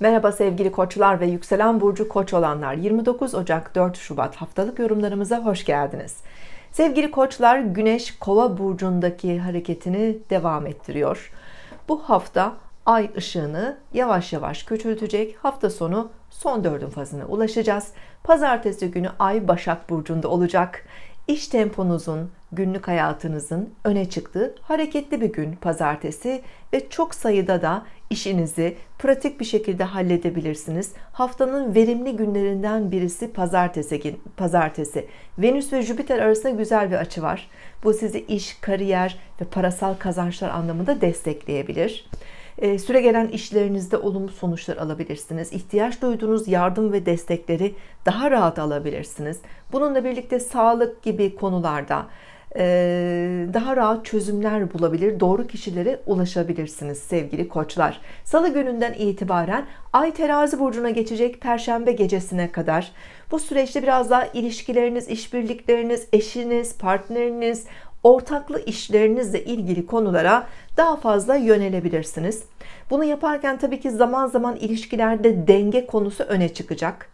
Merhaba sevgili koçlar ve yükselen burcu koç olanlar 29 Ocak 4 Şubat haftalık yorumlarımıza hoş geldiniz. Sevgili koçlar güneş kova burcundaki hareketini devam ettiriyor. Bu hafta ay ışığını yavaş yavaş küçültecek hafta sonu son dördün fazına ulaşacağız. Pazartesi günü ay başak burcunda olacak. İş temponuzun, günlük hayatınızın öne çıktığı hareketli bir gün pazartesi ve çok sayıda da işinizi pratik bir şekilde halledebilirsiniz. Haftanın verimli günlerinden birisi pazartesi. Pazartesi. Venüs ve Jüpiter arasında güzel bir açı var. Bu sizi iş, kariyer ve parasal kazançlar anlamında destekleyebilir ee, süre gelen işlerinizde olumlu sonuçlar alabilirsiniz. İhtiyaç duyduğunuz yardım ve destekleri daha rahat alabilirsiniz. Bununla birlikte sağlık gibi konularda e, daha rahat çözümler bulabilir, doğru kişilere ulaşabilirsiniz sevgili koçlar. Salı gününden itibaren Ay terazi burcuna geçecek perşembe gecesine kadar. Bu süreçte biraz daha ilişkileriniz, işbirlikleriniz, eşiniz, partneriniz, ortaklı işlerinizle ilgili konulara daha fazla yönelebilirsiniz. Bunu yaparken tabii ki zaman zaman ilişkilerde denge konusu öne çıkacak.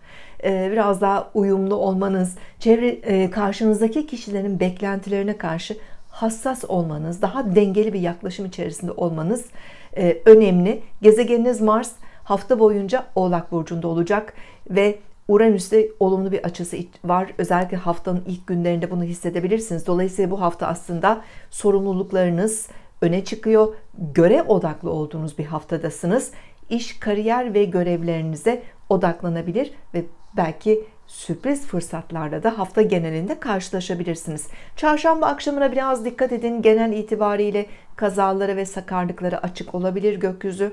Ee, biraz daha uyumlu olmanız, çevre e, karşınızdaki kişilerin beklentilerine karşı hassas olmanız, daha dengeli bir yaklaşım içerisinde olmanız e, önemli. Gezegeniniz Mars hafta boyunca Oğlak burcunda olacak ve Uranüs'te olumlu bir açısı var. Özellikle haftanın ilk günlerinde bunu hissedebilirsiniz. Dolayısıyla bu hafta aslında sorumluluklarınız öne çıkıyor. Görev odaklı olduğunuz bir haftadasınız. İş, kariyer ve görevlerinize odaklanabilir ve belki sürpriz fırsatlarla da hafta genelinde karşılaşabilirsiniz. Çarşamba akşamına biraz dikkat edin. Genel itibariyle kazalara ve sakarlıklara açık olabilir gökyüzü.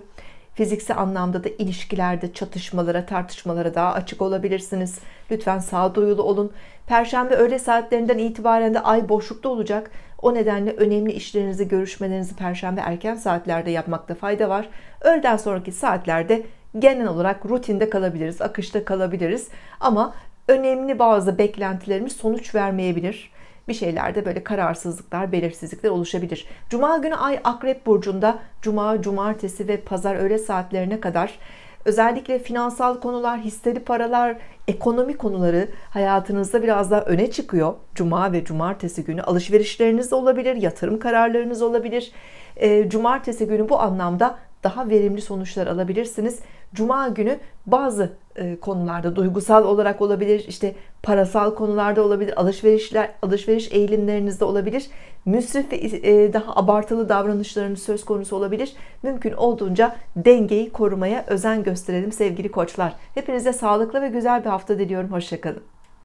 Fiziksel anlamda da ilişkilerde çatışmalara, tartışmalara daha açık olabilirsiniz. Lütfen sağduyulu olun. Perşembe öğle saatlerinden itibaren de ay boşlukta olacak. O nedenle önemli işlerinizi, görüşmelerinizi perşembe erken saatlerde yapmakta fayda var. Öğleden sonraki saatlerde genel olarak rutinde kalabiliriz, akışta kalabiliriz. Ama önemli bazı beklentilerimiz sonuç vermeyebilir bir şeylerde böyle kararsızlıklar, belirsizlikler oluşabilir. Cuma günü Ay Akrep Burcu'nda Cuma, Cumartesi ve Pazar öğle saatlerine kadar özellikle finansal konular, hisseli paralar, ekonomi konuları hayatınızda biraz daha öne çıkıyor. Cuma ve cumartesi günü alışverişleriniz olabilir, yatırım kararlarınız olabilir. cumartesi günü bu anlamda daha verimli sonuçlar alabilirsiniz. Cuma günü bazı e, konularda duygusal olarak olabilir, işte parasal konularda olabilir, alışverişler, alışveriş eğilimlerinizde olabilir. Müsrif ve e, daha abartılı davranışlarınız söz konusu olabilir. Mümkün olduğunca dengeyi korumaya özen gösterelim sevgili koçlar. Hepinize sağlıklı ve güzel bir hafta diliyorum. Hoşçakalın.